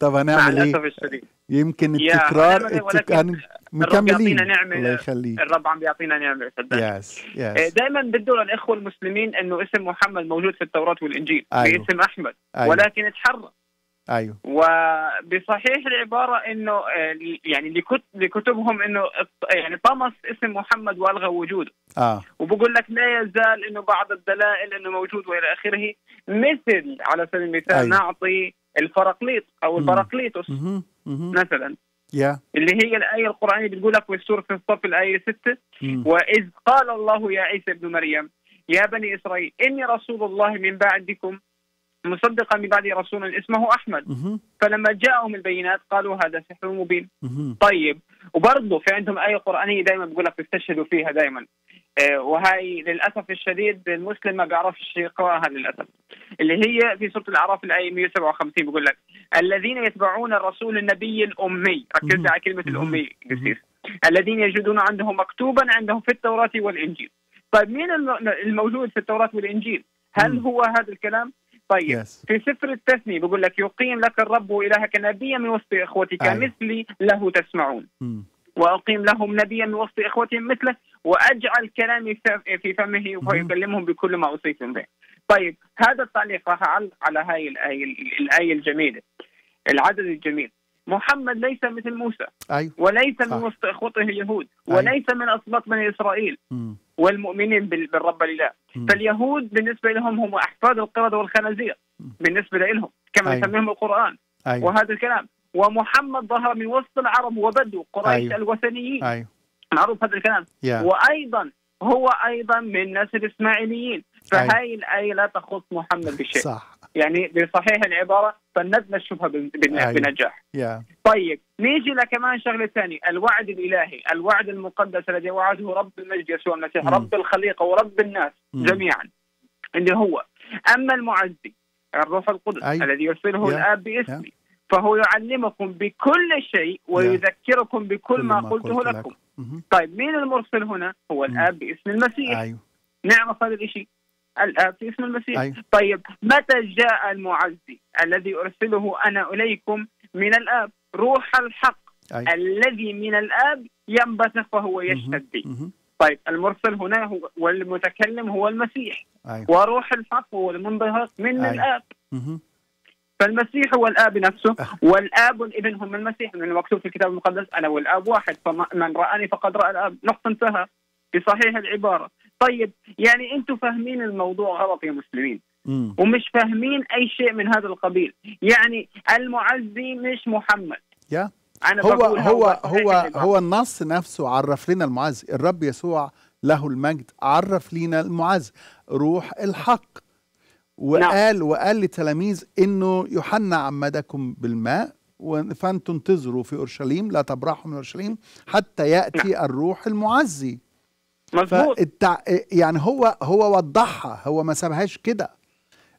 طب هنعمل مع إيه؟ الاسف الشديد يمكن التكرار التك... مكملين نعمة الله يخليك الرب عم بيعطينا نعمه يس يس إيه، دائما بده للاخوه المسلمين انه اسم محمد موجود في التوراه والانجيل أيوه. باسم احمد أيوه. ولكن اتحرى ايوه وبصحيح العباره انه إيه، يعني لكتبهم انه يعني طمس اسم محمد والغى وجوده اه وبقول لك لا يزال انه بعض الدلائل انه موجود والى اخره مثل على سبيل المثال أيوه. نعطي الفرقليط او البراقليطس مثلا yeah. اللي هي الايه القرانيه بتقول لك في سوره الصف الايه 6 واذ قال الله يا عيسى ابن مريم يا بني اسرائيل اني رسول الله من بعدكم مصدقا ببعض رسول اسمه احمد فلما جاءهم البينات قالوا هذا سحر مبين طيب وبرضه في عندهم ايه قرانيه دائما بقول لك استشهدوا فيها دائما آه، وهي للاسف الشديد المسلم ما بيعرفش يقراها للاسف اللي هي في سوره الاعراف الايه 157 بيقول لك الذين يتبعون الرسول النبي الامي ركزت على كلمه الامي قسيس الذين يجدون عنده مكتوبا عندهم في التوراه والانجيل طيب مين الموجود في التوراه والانجيل هل هو هذا الكلام طيب yes. في سفر التثني بيقول لك يقيم لك الرب إلهك نبيا من وسط إخوتك أيوة. مثلي له تسمعون م. Hmm. وأقيم لهم نبيا من وسط إخوتهم مثله وأجعل كلامي في فمه hmm. ويكلمهم بكل ما أوصيتم به طيب هذا التعليق راح أعلق على هاي الآية الآية الجميلة العدد الجميل محمد ليس مثل موسى أيوه. وليس صح. من وسط اخوته اليهود أيوه. وليس من اصباط بني اسرائيل م. والمؤمنين بالرب الاله فاليهود بالنسبه لهم هم احفاد القرد والخنازير بالنسبه لهم كما أيوه. يسميهم القران أيوه. وهذا الكلام ومحمد ظهر من وسط العرب وبدو قريش أيوه. الوثنيين أيوه. معروف هذا الكلام yeah. وايضا هو ايضا من نسل الاسماعيليين فهي أيوه. الايه لا تخص محمد بشيء صح يعني بصحيح العباره فالنزمه اشوفها بنجاح yeah. طيب نيجي لكمان شغله ثانيه الوعد الالهي الوعد المقدس الذي وعده رب المجد يسوع المسيح mm. رب الخليقه ورب الناس mm. جميعا اللي هو اما المعزي الروح القدس أي. أيوه. الذي يرسله yeah. الاب باسمي yeah. فهو يعلمكم بكل شيء ويذكركم بكل ما, ما قلته لكم, لكم. طيب مين المرسل هنا هو الاب باسم المسيح أيوه. نعم هذا الشيء الاب في اسم المسيح أي. طيب متى جاء المعزي الذي ارسله انا اليكم من الاب روح الحق أي. الذي من الاب ينبثق وهو يشهد به طيب المرسل هنا هو والمتكلم هو المسيح أي. وروح الحق هو المنبثق من أي. الاب فالمسيح هو الاب نفسه أه. والاب والابن هم المسيح من المكتوب في الكتاب المقدس انا والاب واحد فمن راني فقد راى الاب نقطه انتهى بصحيح العباره طيب يعني انتم فاهمين الموضوع غلط يا مسلمين ومش فاهمين اي شيء من هذا القبيل يعني المعزي مش محمد يا أنا هو هو هو هو النص نفسه عرف لنا المعزي الرب يسوع له المجد عرف لنا المعزي روح الحق نعم. وقال نعم. وقال لتلاميذ انه يوحنا عمدكم بالماء فانتم انتظروا في اورشليم لا تبرحوا من اورشليم حتى ياتي نعم. الروح المعزي مظبوط فالتع... يعني هو هو وضحها هو ما سابهاش كده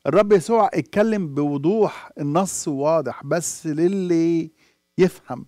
الرب يسوع اتكلم بوضوح النص واضح بس للي يفهم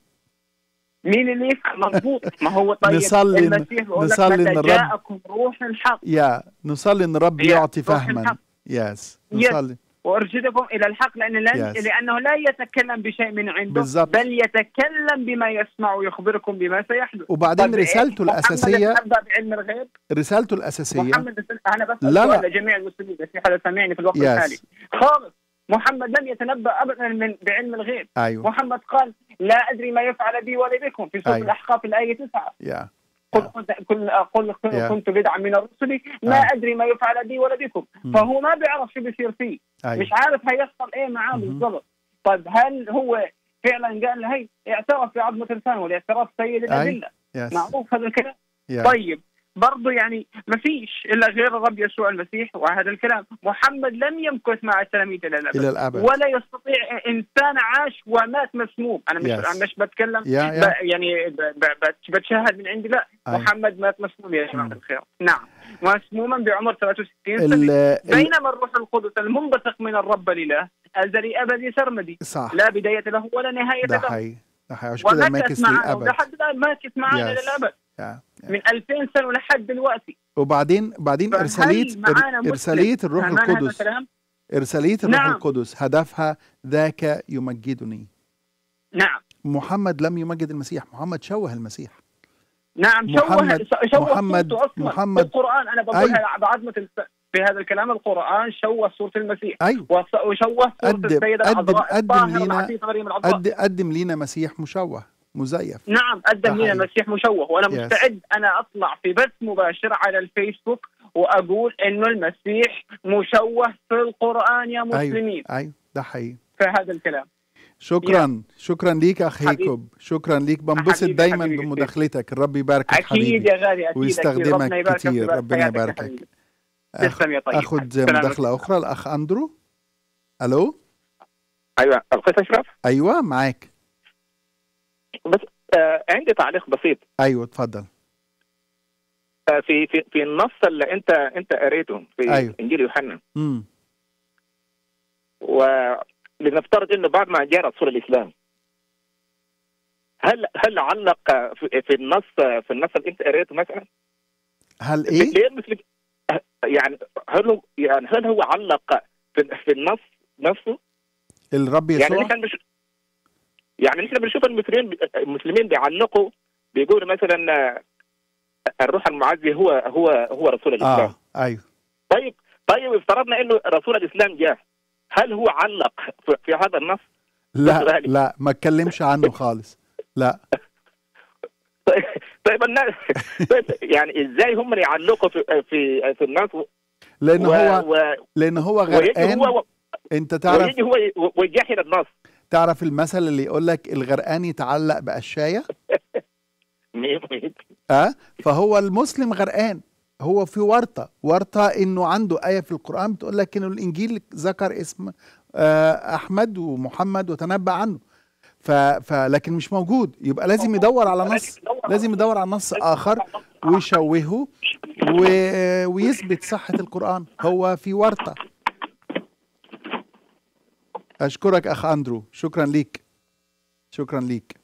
مين اللي يفهم مظبوط ما هو طيب نصلي المسيح نصلي ان الرب روح الحق يا نصلي ان الرب يعطي فهما يس نصلي وارشدكم الى الحق لان لن yes. لانه لا يتكلم بشيء من عنده بالزبط. بل يتكلم بما يسمع ويخبركم بما سيحدث وبعدين إيه؟ رسالته الاساسيه بعلم الغيب رسالته الاساسيه محمد انا بس لا لا. لجميع المسلمين بس في حدا سامعني في الوقت yes. الحالي خالص محمد لم يتنبأ أبدا من بعلم الغيب أيوه. محمد قال لا أدري ما يفعل بي ولا بكم في سورة أيوه. الأحقاف الآية 9 yeah. قل كنت نعم. قل كنت بدعا من الرسل ما نعم. ادري ما يفعل بي ولا بكم فهو ما بيعرف شو بيصير فيه أيوه. مش عارف هيحصل ايه معاه بالضبط طيب هل هو فعلا قال هي اعترف بعظمه لسانه والاعتراف سيد الادله معروف هذا الكلام طيب برضه يعني ما فيش الا غير الرب يسوع المسيح وهذا الكلام محمد لم يمكث مع التلاميذ الى الابد, إلى الأبد. ولا يستطيع انسان عاش ومات مسموم انا مش yes. انا مش بتكلم yeah, yeah. ب... يعني ب... ب... بتشهد من عندي لا I... محمد مات مسموم يا جماعه mm. الخير نعم مسموما بعمر 63 سنه ال... بينما الروح القدس المنبثق من الرب الاله ازلي ابدي سرمدي صح. لا بدايه له ولا نهايه له ده حقيقي ده حقيقي عشان كده ماكث للابد لحد الان ماكث معنا yes. للابد yeah. من 2000 سنه لحد دلوقتي وبعدين بعدين ارساليه ارساليه الروح القدس ارساليه الروح نعم. القدس هدفها ذاك يمجدني نعم محمد لم يمجد المسيح محمد شوه المسيح نعم محمد شوه شوه محمد أصلاً محمد القران انا بقولها بعظمه في هذا الكلام القران شوه صوره المسيح ايوه وشوه صوره السيده قدم العذراء قدم لينا قدم لينا مسيح مشوه مزيف نعم قدم لنا مسيح مشوه وانا yes. مستعد انا اطلع في بث مباشر على الفيسبوك واقول انه المسيح مشوه في القران يا أيوه، مسلمين ايوه, أيوه. ده حقيقي فهذا الكلام شكرا yeah. شكرا ليك اخ هيكوب شكرا ليك بنبسط دايما حبيبي بمداخلتك الرب يباركك اكيد حبيبي. يا غالي اكيد ويستخدمك ربنا يبارك كتير ربنا يباركك تسلم يا طيب اخذ مداخله اخرى الاخ اندرو الو ايوه القس اشرف ايوه معاك بس آه عندي تعليق بسيط ايوه اتفضل آه في في في النص اللي انت انت قريته في أيوة. انجيل يوحنا امم ولنفترض انه بعد ما جاء رسول الاسلام هل هل علق في, في النص في النص اللي انت قريته مثلا؟ هل ايه؟ ليه مثل يعني هل هو يعني هل هو علق في, في النص نفسه؟ الرب يسوع يعني كان مش يعني نحن بنشوف المسلمين المسلمين بيعلقوا بيقولوا مثلا آه، الروح المعزي هو هو هو رسول آه، الاسلام آه. ايوه طيب طيب افترضنا انه رسول الاسلام جاء هل هو علق في هذا النص؟ لا لا ما اتكلمش عنه خالص لا طيب الناس طيب يعني ازاي هم يعلقوا في في, في النص لان و... هو و لان هو غرقان هو... انت تعرف ويجي هو ويجحد النص تعرف المثل اللي يقول لك الغرقان يتعلق بقشايه اه فهو المسلم غرقان هو في ورطه ورطه انه عنده ايه في القران بتقول لك انه الانجيل ذكر اسم آه احمد ومحمد وتنبأ عنه ف... لكن مش موجود يبقى لازم يدور على نص لازم يدور على نص اخر ويشوهه و... ويثبت صحه القران هو في ورطه أشكرك أخ أندرو شكرا ليك شكرا ليك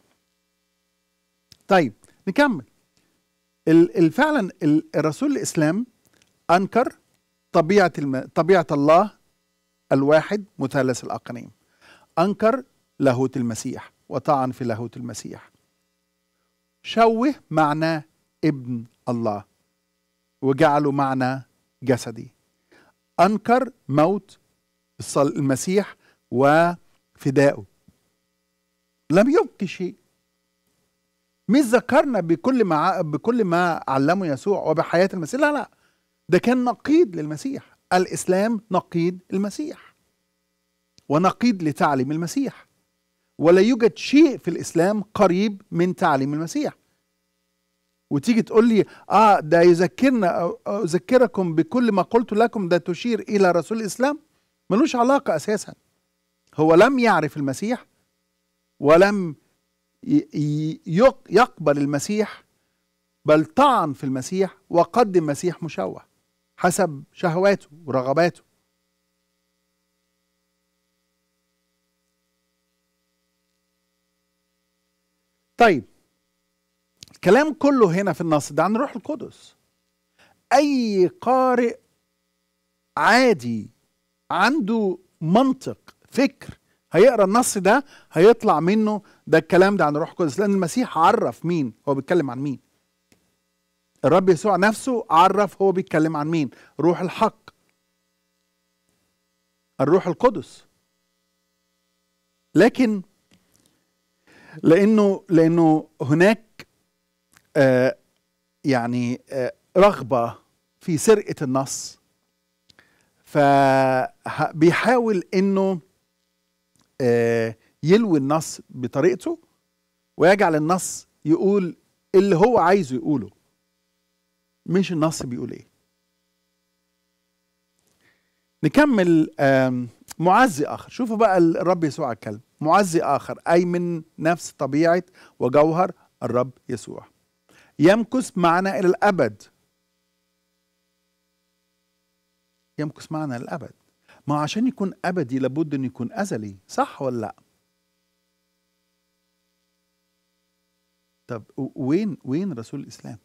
طيب نكمل فعلا الرسول الإسلام أنكر طبيعة الم... طبيعة الله الواحد مثلث الاقانيم أنكر لاهوت المسيح وطعن في لاهوت المسيح شوه معنى ابن الله وجعله معنى جسدي أنكر موت المسيح وفدائه لم يبقي شيء مش ذكرنا بكل ما بكل ما علمه يسوع وبحياه المسيح لا لا ده كان نقيض للمسيح الاسلام نقيض المسيح ونقيض لتعليم المسيح ولا يوجد شيء في الاسلام قريب من تعليم المسيح وتيجي تقول لي اه ده يذكرنا اذكركم بكل ما قلت لكم ده تشير الى رسول الاسلام ملوش علاقه اساسا هو لم يعرف المسيح ولم يقبل المسيح بل طعن في المسيح وقدم مسيح مشوه حسب شهواته ورغباته طيب الكلام كله هنا في النص ده عن روح القدس اي قارئ عادي عنده منطق فكر هيقرا النص ده هيطلع منه ده الكلام ده عن الروح القدس لان المسيح عرف مين هو بيتكلم عن مين الرب يسوع نفسه عرف هو بيتكلم عن مين روح الحق الروح القدس لكن لانه لانه هناك آه يعني آه رغبه في سرقه النص فبيحاول انه آه، يلوي النص بطريقته ويجعل النص يقول اللي هو عايزه يقوله مش النص بيقول ايه نكمل معزي اخر شوفوا بقى الرب يسوع الكلب معزي اخر اي من نفس طبيعه وجوهر الرب يسوع يمكث معنا الى الابد يمكث معنا الى الابد ما عشان يكون أبدي لابد أن يكون أزلي صح ولا لأ؟ طب وين وين رسول الإسلام؟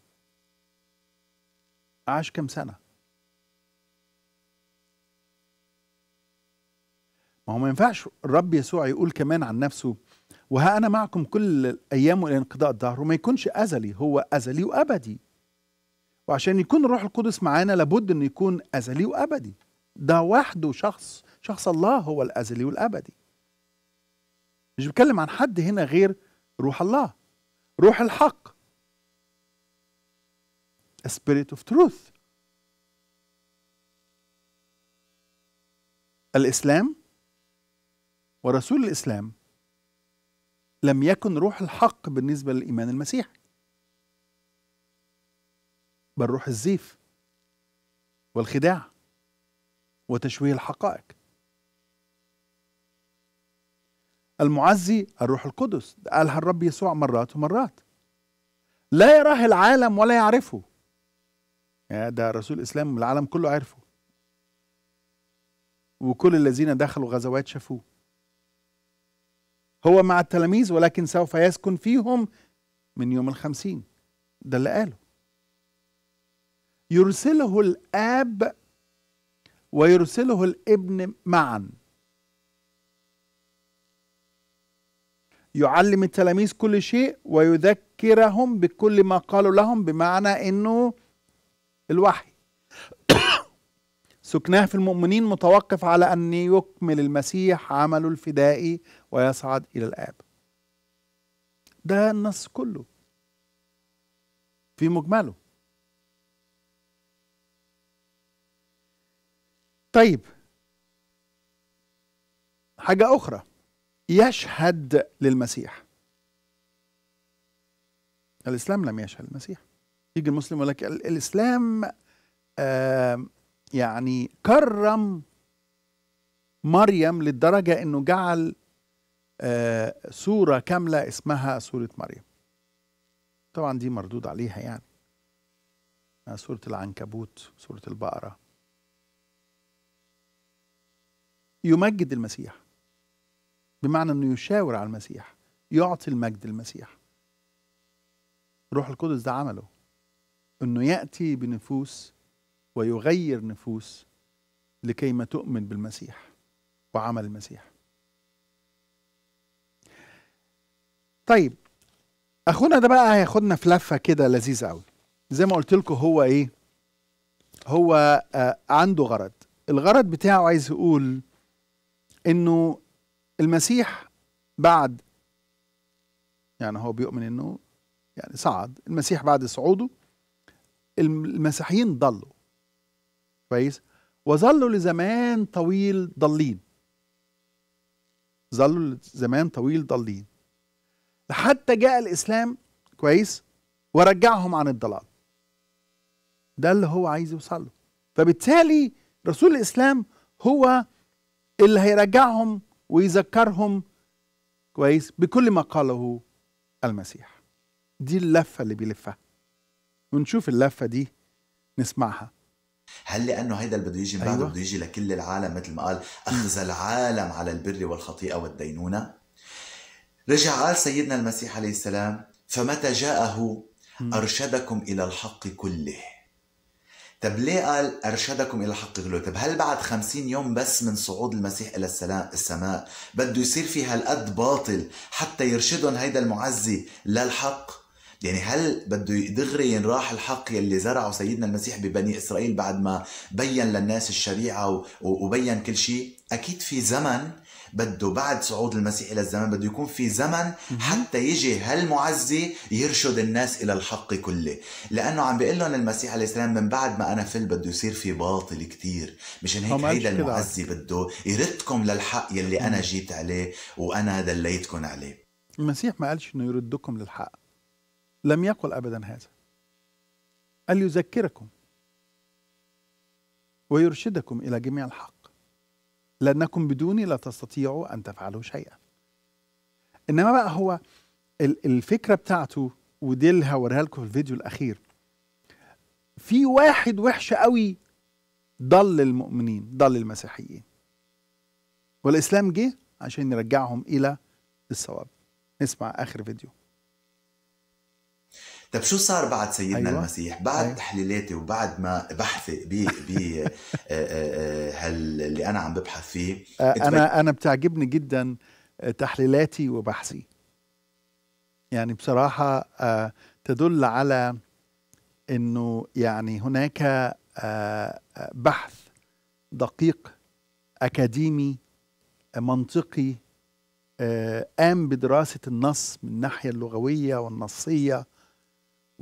عاش كم سنة؟ ما هو ما ينفعش الرب يسوع يقول كمان عن نفسه وها أنا معكم كل الأيام وإلى انقضاء الدهر وما يكونش أزلي هو أزلي وأبدي وعشان يكون الروح القدس معانا لابد أن يكون أزلي وأبدي ده وحده شخص شخص الله هو الأزلي والأبدي مش بتكلم عن حد هنا غير روح الله روح الحق A spirit of truth الإسلام ورسول الإسلام لم يكن روح الحق بالنسبة للإيمان المسيحي بل روح الزيف والخداع وتشويه الحقائق المعزي الروح القدس قالها الرب يسوع مرات ومرات لا يراه العالم ولا يعرفه يعني ده رسول الإسلام العالم كله عرفه وكل الذين دخلوا غزوات شافوه هو مع التلاميذ ولكن سوف يسكن فيهم من يوم الخمسين ده اللي قاله يرسله الآب ويرسله الابن معا يعلم التلاميذ كل شيء ويذكرهم بكل ما قالوا لهم بمعنى انه الوحي سكناه في المؤمنين متوقف على ان يكمل المسيح عمله الفدائي ويصعد الى الاب ده النص كله في مجمله طيب حاجة أخرى يشهد للمسيح الإسلام لم يشهد المسيح يجي المسلم يقول لك الإسلام آه يعني كرم مريم للدرجة أنه جعل آه سورة كاملة اسمها سورة مريم طبعا دي مردود عليها يعني آه، سورة العنكبوت سورة البقرة يمجد المسيح بمعنى انه يشاور على المسيح يعطي المجد المسيح روح القدس ده عمله انه ياتي بنفوس ويغير نفوس لكي ما تؤمن بالمسيح وعمل المسيح طيب اخونا ده بقى هياخدنا في لفه كده لذيذه قوي زي ما قلت لكم هو ايه هو آه عنده غرض الغرض بتاعه عايز يقول انه المسيح بعد يعني هو بيؤمن انه يعني صعد المسيح بعد صعوده المسيحيين ضلوا كويس وظلوا لزمان طويل ضالين ظلوا لزمان طويل ضالين حتى جاء الاسلام كويس ورجعهم عن الضلال ده اللي هو عايز يوصل له فبالتالي رسول الاسلام هو اللي هيرجعهم ويذكرهم كويس بكل ما قاله المسيح دي اللفه اللي بيلفها ونشوف اللفه دي نسمعها هل لانه هيدا اللي بده يجي من أيوة. بده يجي لكل العالم مثل ما قال اخذ العالم على البر والخطيئه والدينونه رجع قال سيدنا المسيح عليه السلام فمتى جاءه ارشدكم الى الحق كله طب ليه قال أرشدكم إلى حق غلو طب هل بعد خمسين يوم بس من صعود المسيح إلى السلام السماء بده يصير في هالقد باطل حتى يرشدهم هيدا المعزي للحق يعني هل بده دغري ينراح الحق يلي زرعه سيدنا المسيح ببني إسرائيل بعد ما بين للناس الشريعة وبين كل شيء أكيد في زمن بده بعد صعود المسيح الى الزمان بده يكون في زمن حتى يجي هالمعزي يرشد الناس الى الحق كله لانه عم بيقول لهم المسيح عليه السلام من بعد ما انا فل بده يصير في باطل كتير مشان هيك هيدا المعزي بده يردكم للحق يلي انا جيت عليه وانا دليتكم عليه المسيح ما قالش انه يردكم للحق لم يقل ابدا هذا قال يذكركم ويرشدكم الى جميع الحق لأنكم بدوني لا تستطيعوا أن تفعلوا شيئا إنما بقى هو الفكرة بتاعته ودي اللي هوريها لكم في الفيديو الأخير في واحد وحش قوي ضل المؤمنين ضل المسيحيين والإسلام جه عشان يرجعهم إلى الصواب نسمع آخر فيديو طيب شو صار بعد سيدنا أيوة. المسيح بعد أيوة. تحليلاتي وبعد ما بحثي ب ب آه، آه، آه، اللي انا عم ببحث فيه انا انا بتعجبني جدا تحليلاتي وبحثي يعني بصراحه تدل على انه يعني هناك بحث دقيق اكاديمي منطقي قام بدراسه النص من الناحيه اللغويه والنصيه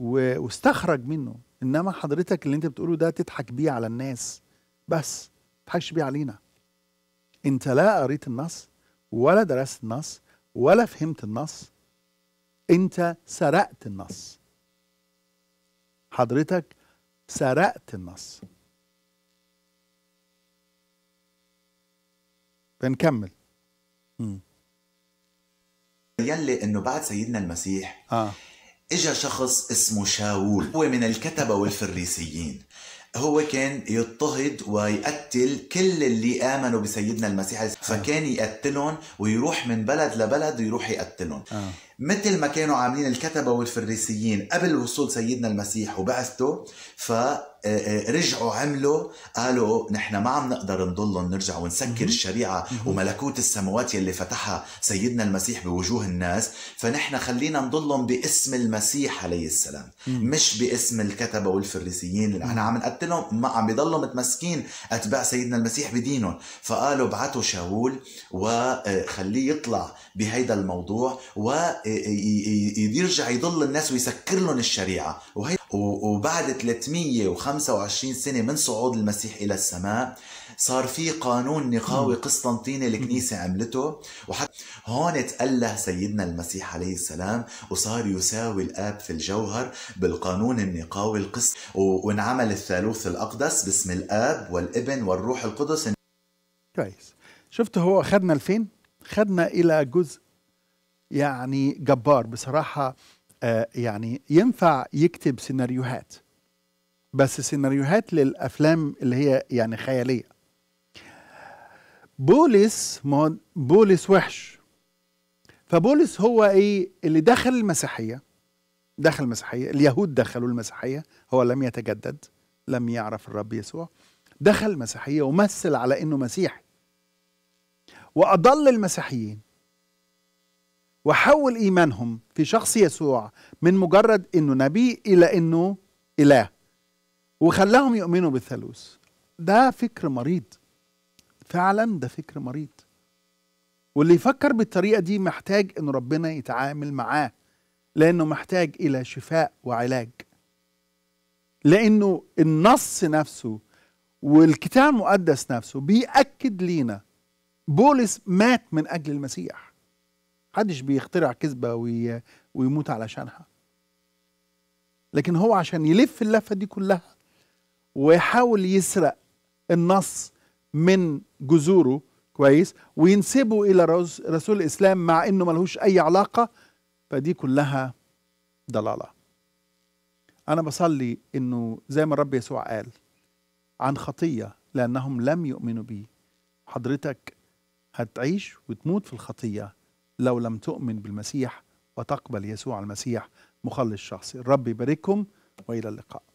واستخرج منه انما حضرتك اللي انت بتقوله ده تضحك بيه على الناس بس ما تضحكش بيه علينا انت لا قريت النص ولا درست النص ولا فهمت النص انت سرقت النص حضرتك سرقت النص بنكمل يلي لي انه بعد سيدنا المسيح آه. اجا شخص اسمه شاول هو من الكتبة والفريسيين هو كان يضطهد ويقتل كل اللي امنوا بسيدنا المسيح فكان يقتلهم ويروح من بلد لبلد ويروح يقتلهم آه. مثل ما كانوا عاملين الكتبة والفريسيين قبل وصول سيدنا المسيح وبعثته ف آه، آه، رجعوا عملوا قالوا نحن ما عم نقدر نضل نرجع ونسكر الشريعه وملكوت السماوات يلي فتحها سيدنا المسيح بوجوه الناس فنحن خلينا نضلهم باسم المسيح عليه السلام مش باسم الكتبه والفريسيين اللي نحن عم نقتلهم ما عم بيضلوا متمسكين اتباع سيدنا المسيح بدينهم فقالوا ابعثوا شاول وخليه آه، يطلع بهيدا الموضوع ويرجع يضل الناس ويسكر لهم الشريعه وهي وبعد 325 سنة من صعود المسيح إلى السماء صار في قانون نقاوي قسطنطيني الكنيسة عملته وحتى هون تأله سيدنا المسيح عليه السلام وصار يساوي الآب في الجوهر بالقانون النقاوي القسط وانعمل الثالوث الأقدس باسم الآب والابن والروح القدس كويس شفت هو أخذنا لفين؟ خدنا إلى جزء يعني جبار بصراحة آه، يعني ينفع يكتب سيناريوهات بس سيناريوهات للافلام اللي هي يعني خياليه بولس ما بولس وحش فبولس هو ايه اللي دخل المسيحيه دخل المسيحيه اليهود دخلوا المسيحيه هو لم يتجدد لم يعرف الرب يسوع دخل المسيحيه ومثل على انه مسيحي واضل المسيحيين وحول إيمانهم في شخص يسوع من مجرد أنه نبي إلى أنه إله وخلاهم يؤمنوا بالثالوث ده فكر مريض فعلا ده فكر مريض واللي يفكر بالطريقة دي محتاج أن ربنا يتعامل معاه لأنه محتاج إلى شفاء وعلاج لأنه النص نفسه والكتاب المقدس نفسه بيأكد لينا بولس مات من أجل المسيح حدش بيخترع كذبه وي... ويموت علشانها لكن هو عشان يلف اللفه دي كلها ويحاول يسرق النص من جذوره كويس وينسبه الى رسول الاسلام مع انه ملهوش اي علاقه فدي كلها ضلاله انا بصلي انه زي ما الرب يسوع قال عن خطيه لانهم لم يؤمنوا بي حضرتك هتعيش وتموت في الخطيه لو لم تؤمن بالمسيح وتقبل يسوع المسيح مخلص شخصي الرب يبارككم والى اللقاء